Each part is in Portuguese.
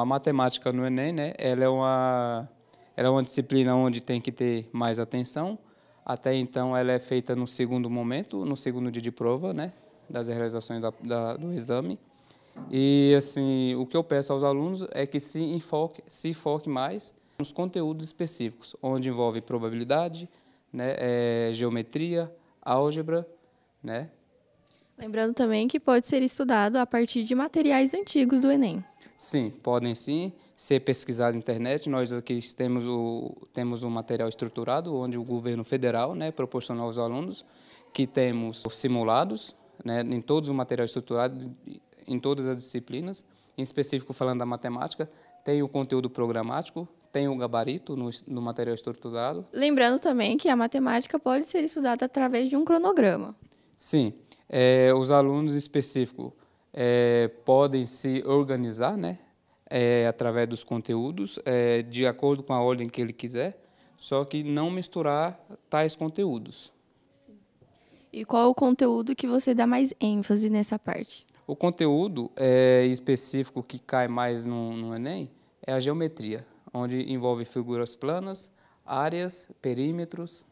A matemática no Enem, né, ela é uma, ela é uma disciplina onde tem que ter mais atenção. Até então, ela é feita no segundo momento, no segundo dia de prova, né, das realizações da, da, do exame. E, assim, o que eu peço aos alunos é que se enfoque, se foque mais nos conteúdos específicos, onde envolve probabilidade, né, é, geometria, álgebra, né. Lembrando também que pode ser estudado a partir de materiais antigos do Enem. Sim, podem sim ser pesquisados na internet. Nós aqui temos, o, temos um material estruturado onde o governo federal né, proporciona aos alunos, que temos simulados né, em todos o material estruturado, em todas as disciplinas, em específico falando da matemática, tem o conteúdo programático, tem o gabarito no, no material estruturado. Lembrando também que a matemática pode ser estudada através de um cronograma. Sim, é, os alunos específicos é, podem se organizar, né? É, através dos conteúdos, é, de acordo com a ordem que ele quiser, só que não misturar tais conteúdos. E qual o conteúdo que você dá mais ênfase nessa parte? O conteúdo é, específico que cai mais no, no, Enem é a geometria, onde envolve figuras planas, áreas, perímetros.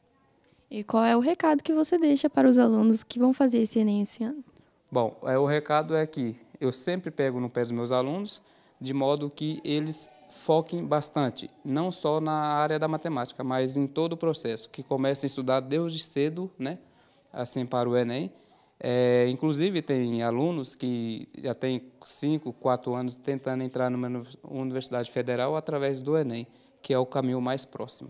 E qual é o recado que você deixa para os alunos que vão fazer esse Enem esse ano? Bom, é, o recado é que eu sempre pego no pé dos meus alunos, de modo que eles foquem bastante, não só na área da matemática, mas em todo o processo, que comecem a estudar desde cedo, né? assim para o Enem. É, inclusive, tem alunos que já têm 5, 4 anos tentando entrar numa universidade federal através do Enem, que é o caminho mais próximo.